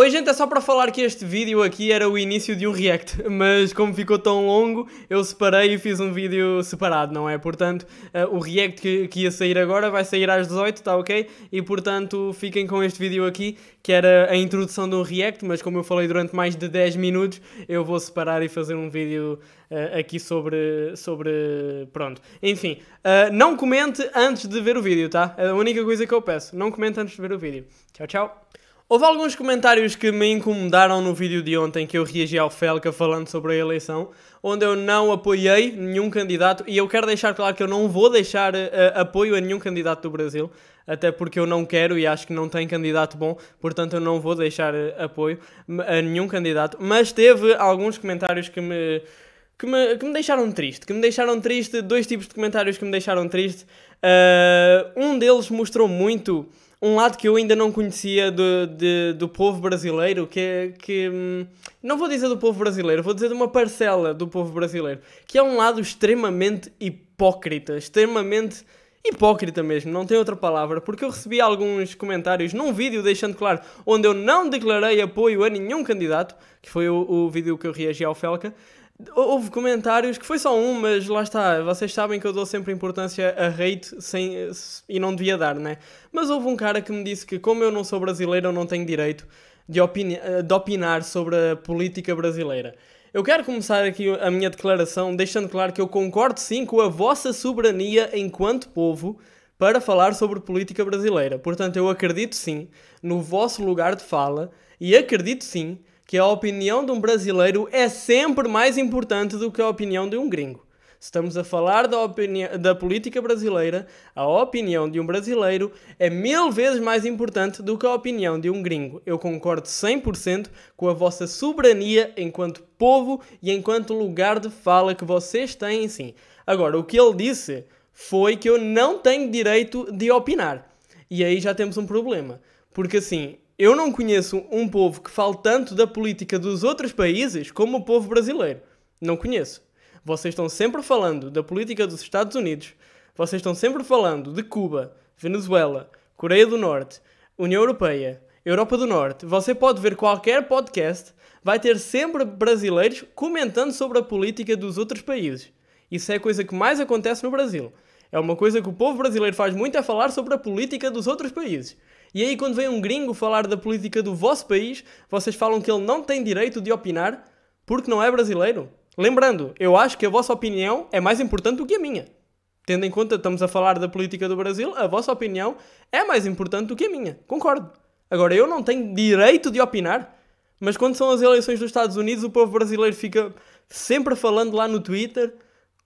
Oi gente, é só para falar que este vídeo aqui era o início de um react, mas como ficou tão longo, eu separei e fiz um vídeo separado, não é? Portanto, uh, o react que, que, ia sair agora vai sair às 18, tá ok? E portanto, fiquem com este vídeo aqui, que era a introdução de um react, mas como eu falei durante mais de 10 minutos, eu vou separar e fazer um vídeo uh, aqui sobre, sobre... pronto. Enfim, uh, não comente antes de ver o vídeo, tá? É a única coisa que eu peço, não comente antes de ver o vídeo. Tchau, tchau! Houve alguns comentários que me incomodaram no vídeo de ontem que eu reagi ao Felca falando sobre a eleição, onde eu não apoiei nenhum candidato e eu quero deixar claro que eu não vou deixar uh, apoio a nenhum candidato do Brasil, até porque eu não quero e acho que não tem candidato bom, portanto eu não vou deixar uh, apoio a nenhum candidato, mas teve alguns comentários que me que me, que me deixaram triste, que me deixaram triste, dois tipos de comentários que me deixaram triste. Uh, um deles mostrou muito um lado que eu ainda não conhecia do, de, do povo brasileiro, que é que. Hum, não vou dizer do povo brasileiro, vou dizer de uma parcela do povo brasileiro, que é um lado extremamente hipócrita, extremamente hipócrita mesmo, não tem outra palavra, porque eu recebi alguns comentários num vídeo deixando claro onde eu não declarei apoio a nenhum candidato, que foi o, o vídeo que eu reagi ao Felca, Houve comentários que foi só um, mas lá está, vocês sabem que eu dou sempre importância a hate sem, e não devia dar, né? Mas houve um cara que me disse que, como eu não sou brasileiro, eu não tenho direito de, opini de opinar sobre a política brasileira. Eu quero começar aqui a minha declaração deixando claro que eu concordo sim com a vossa soberania enquanto povo para falar sobre política brasileira. Portanto, eu acredito sim no vosso lugar de fala e acredito sim que a opinião de um brasileiro é sempre mais importante do que a opinião de um gringo. estamos a falar da, da política brasileira, a opinião de um brasileiro é mil vezes mais importante do que a opinião de um gringo. Eu concordo 100% com a vossa soberania enquanto povo e enquanto lugar de fala que vocês têm, sim. Agora, o que ele disse foi que eu não tenho direito de opinar. E aí já temos um problema. Porque assim, eu não conheço um povo que fale tanto da política dos outros países como o povo brasileiro. Não conheço. Vocês estão sempre falando da política dos Estados Unidos, vocês estão sempre falando de Cuba, Venezuela, Coreia do Norte, União Europeia, Europa do Norte. Você pode ver qualquer podcast, vai ter sempre brasileiros comentando sobre a política dos outros países. Isso é a coisa que mais acontece no Brasil. É uma coisa que o povo brasileiro faz muito é falar sobre a política dos outros países. E aí, quando vem um gringo falar da política do vosso país, vocês falam que ele não tem direito de opinar porque não é brasileiro? Lembrando, eu acho que a vossa opinião é mais importante do que a minha. Tendo em conta que estamos a falar da política do Brasil, a vossa opinião é mais importante do que a minha. Concordo. Agora, eu não tenho direito de opinar, mas quando são as eleições dos Estados Unidos, o povo brasileiro fica sempre falando lá no Twitter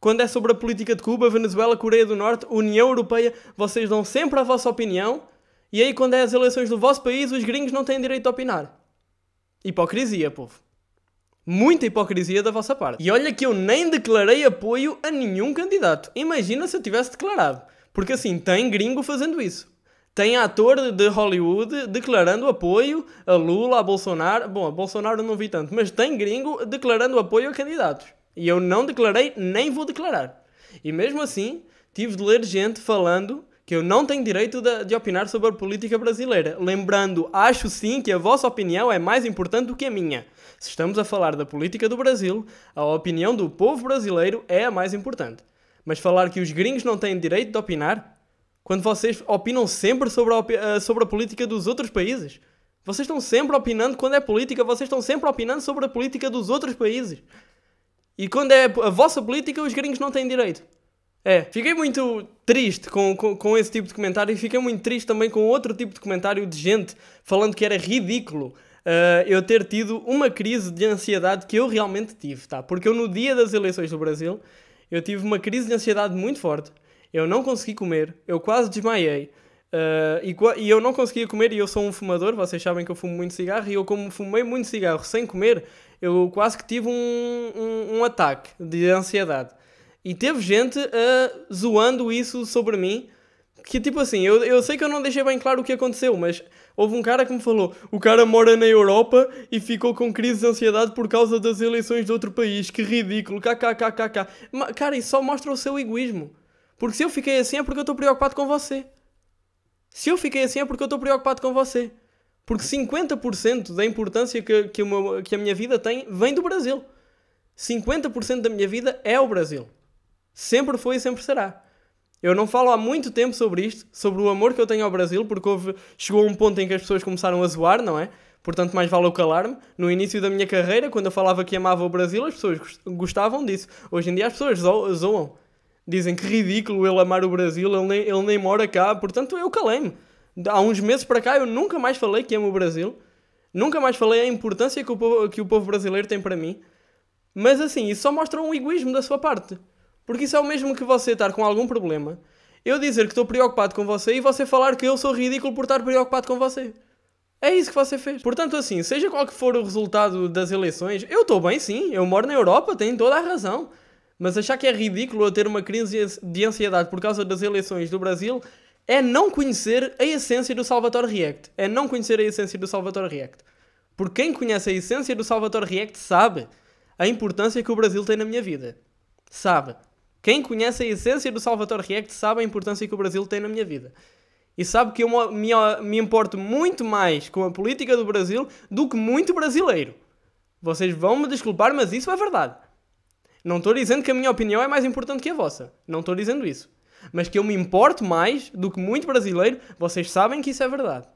quando é sobre a política de Cuba, Venezuela, Coreia do Norte, União Europeia, vocês dão sempre a vossa opinião. E aí, quando é as eleições do vosso país, os gringos não têm direito a opinar. Hipocrisia, povo. Muita hipocrisia da vossa parte. E olha que eu nem declarei apoio a nenhum candidato. Imagina se eu tivesse declarado. Porque assim, tem gringo fazendo isso. Tem ator de Hollywood declarando apoio a Lula, a Bolsonaro. Bom, a Bolsonaro não vi tanto, mas tem gringo declarando apoio a candidatos. E eu não declarei, nem vou declarar. E mesmo assim, tive de ler gente falando que eu não tenho direito de, de, opinar sobre a política brasileira. Lembrando, acho sim que a vossa opinião é mais importante do que a minha. Se estamos a falar da política do Brasil, a opinião do povo brasileiro é a mais importante. Mas falar que os gringos não têm direito de opinar, quando vocês opinam sempre sobre a, eh, sobre a política dos outros países. Vocês estão sempre opinando quando é política, vocês estão sempre opinando sobre a política dos outros países. E quando é a vossa política, os gringos não têm direito. É, fiquei muito triste com, com, com, esse tipo de comentário e fiquei muito triste também com outro tipo de comentário de gente falando que era ridículo uh, eu ter tido uma crise de ansiedade que eu realmente tive, tá? Porque eu no dia das eleições do Brasil, eu tive uma crise de ansiedade muito forte, eu não consegui comer, eu quase desmaiei, Uh, e, e, eu não conseguia comer e eu sou um fumador, vocês sabem que eu fumo muito cigarro e eu como fumei muito cigarro sem comer, eu quase que tive um, um, um ataque de ansiedade. E teve gente uh, zoando isso sobre mim. Que tipo assim, eu, eu sei que eu não deixei bem claro o que aconteceu, mas houve um cara que me falou: o cara mora na Europa e ficou com crise de ansiedade por causa das eleições de outro país. Que ridículo, KKKKK. Cara, isso só mostra o seu egoísmo. Porque se eu fiquei assim é porque eu estou preocupado com você. Se eu fiquei assim é porque eu estou preocupado com você. Porque 50% da importância que, que, uma, que a minha vida tem vem do Brasil. 50% da minha vida é o Brasil. Sempre foi e sempre será. Eu não falo há muito tempo sobre isto, sobre o amor que eu tenho ao Brasil, porque houve, chegou um ponto em que as pessoas começaram a zoar, não é? Portanto, mais vale eu calar-me. No início da minha carreira, quando eu falava que amava o Brasil, as pessoas gostavam disso. Hoje em dia as pessoas zo zoam. Dizem que ridículo ele amar o Brasil, ele nem, ele nem mora cá. Portanto, eu calei-me há uns meses para cá eu nunca mais falei que amo o Brasil, nunca mais falei a importância que o povo, que o povo brasileiro tem para mim, mas assim, isso só mostra um egoísmo da sua parte. Porque isso é o mesmo que você estar com algum problema, eu dizer que estou preocupado com você e você falar que eu sou ridículo por estar preocupado com você. É isso que você fez. Portanto, assim, seja qual que for o resultado das eleições, eu estou bem sim, eu moro na Europa, tem toda a razão. Mas achar que é ridículo eu ter uma crise de ansiedade por causa das eleições do Brasil é não conhecer a essência do Salvatore React. É não conhecer a essência do Salvatore React. Porque quem conhece a essência do Salvatore React sabe a importância que o Brasil tem na minha vida. Sabe. Quem conhece a essência do Salvatore React sabe a importância que o Brasil tem na minha vida. E sabe que eu me, me importo muito mais com a política do Brasil do que muito brasileiro. Vocês vão me desculpar, mas isso é verdade. Não estou dizendo que a minha opinião é mais importante que a vossa. Não estou dizendo isso mas que eu me importo mais do que muito brasileiro, vocês sabem que isso é verdade.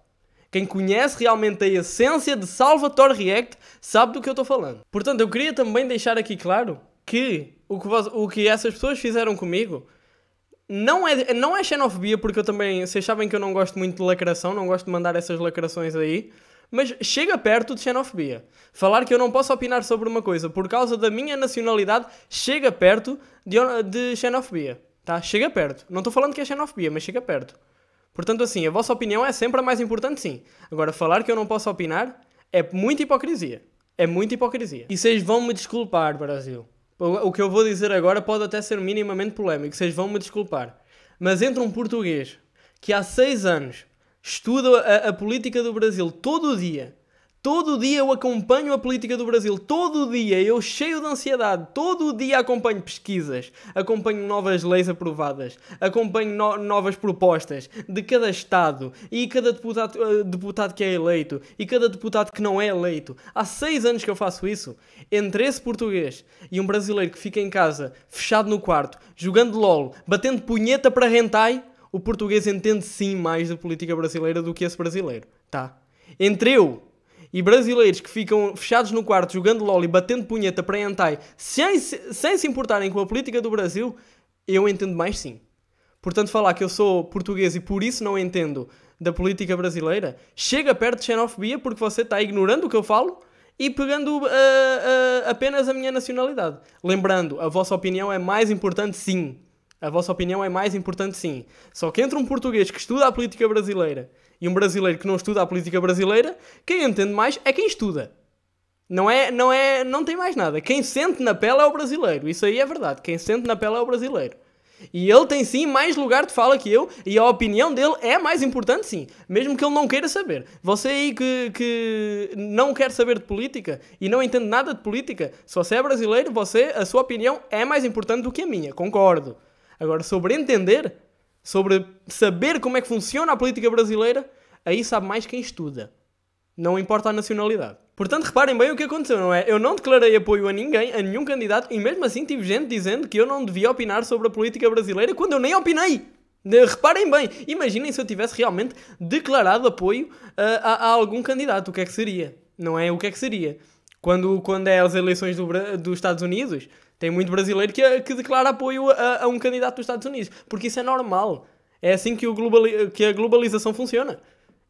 Quem conhece realmente a essência de Salvatore React sabe do que eu estou falando. Portanto, eu queria também deixar aqui claro que o que, vos, o que essas pessoas fizeram comigo não é, não é xenofobia, porque eu também. Vocês sabem que eu não gosto muito de lacração, não gosto de mandar essas lacrações aí. Mas chega perto de xenofobia. Falar que eu não posso opinar sobre uma coisa por causa da minha nacionalidade chega perto de, de xenofobia. Tá? Chega perto. Não estou falando que é xenofobia, mas chega perto. Portanto, assim, a vossa opinião é sempre a mais importante, sim. Agora, falar que eu não posso opinar é muita hipocrisia. É muita hipocrisia. E vocês vão me desculpar, Brasil. O que eu vou dizer agora pode até ser minimamente polémico, vocês vão me desculpar. Mas entre um português que há seis anos estuda a, a política do Brasil todo o dia Todo dia eu acompanho a política do Brasil, todo dia eu cheio de ansiedade, todo dia acompanho pesquisas, acompanho novas leis aprovadas, acompanho no novas propostas de cada Estado e cada deputado, uh, deputado que é eleito e cada deputado que não é eleito. Há seis anos que eu faço isso. Entre esse português e um brasileiro que fica em casa, fechado no quarto, jogando LOL, batendo punheta para rentai, o português entende sim mais da política brasileira do que esse brasileiro, tá? Entre eu e brasileiros que ficam fechados no quarto jogando LOL e batendo punheta para Yantai sem, sem se importarem com a política do Brasil, eu entendo mais sim. Portanto, falar que eu sou português e por isso não entendo da política brasileira chega perto de xenofobia porque você está ignorando o que eu falo e pegando uh, uh, apenas a minha nacionalidade. Lembrando, a vossa opinião é mais importante, sim a vossa opinião é mais importante sim. Só que entre um português que estuda a política brasileira e um brasileiro que não estuda a política brasileira, quem entende mais é quem estuda. Não é, não é, não tem mais nada. Quem sente na pele é o brasileiro. Isso aí é verdade. Quem sente na pele é o brasileiro. E ele tem sim mais lugar de fala que eu e a opinião dele é mais importante sim, mesmo que ele não queira saber. Você aí que, que não quer saber de política e não entende nada de política, se você é brasileiro, você a sua opinião é mais importante do que a minha. Concordo. Agora, sobre entender, sobre saber como é que funciona a política brasileira, aí sabe mais quem estuda. Não importa a nacionalidade. Portanto, reparem bem o que aconteceu, não é? Eu não declarei apoio a ninguém, a nenhum candidato, e mesmo assim tive gente dizendo que eu não devia opinar sobre a política brasileira quando eu nem opinei. Reparem bem, imaginem se eu tivesse realmente declarado apoio a, eh, a, a, algum candidato, o que é que seria? Não é? O que é que seria? Quando, quando é as eleições do, dos Estados Unidos, tem muito brasileiro que, que declara apoio a, a um candidato dos Estados Unidos, porque isso é normal. É assim que, o globali que a globalização funciona.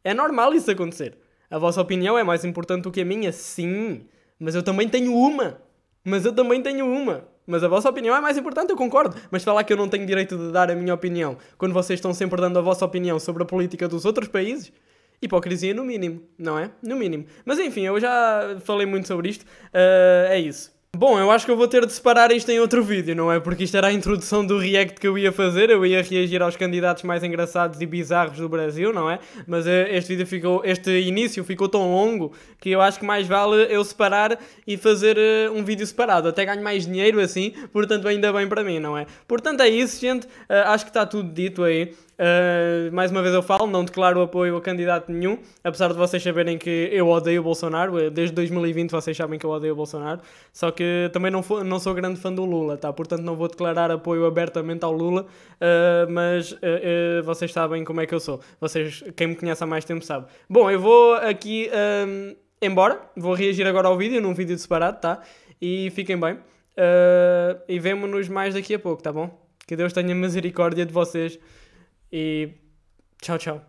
É normal isso acontecer. A vossa opinião é mais importante do que a minha? Sim, mas eu também tenho uma. Mas eu também tenho uma. Mas a vossa opinião é mais importante, eu concordo. Mas falar que eu não tenho direito de dar a minha opinião quando vocês estão sempre dando a vossa opinião sobre a política dos outros países? Hipocrisia no mínimo, não é? No mínimo. Mas enfim, eu já falei muito sobre isto. Uh, é isso. Bom, eu acho que eu vou ter de separar isto em outro vídeo, não é? Porque isto era a introdução do react que eu ia fazer, eu ia reagir aos candidatos mais engraçados e bizarros do Brasil, não é? Mas eh, este vídeo ficou, este início ficou tão longo que eu acho que mais vale eu separar e fazer eh, um vídeo separado. Até ganho mais dinheiro assim, portanto ainda bem para mim, não é? Portanto é isso, gente. Eh, acho que está tudo dito aí. Uh, mais uma vez eu falo, não declaro apoio a candidato nenhum, apesar de vocês saberem que eu odeio o Bolsonaro, eh, desde 2020 vocês sabem que eu odeio o Bolsonaro, só que também não, for, não sou grande fã do Lula, tá? portanto não vou declarar apoio abertamente ao Lula, uh, mas uh, vocês sabem como é que eu sou, vocês, quem me conhece há mais tempo sabe. Bom, eu vou aqui ah, embora, vou reagir agora ao vídeo, num vídeo separado, tá? E fiquem bem. Uh, e vemo-nos mais daqui a pouco, tá bom? Que Deus tenha misericórdia de vocês Y chao, chao.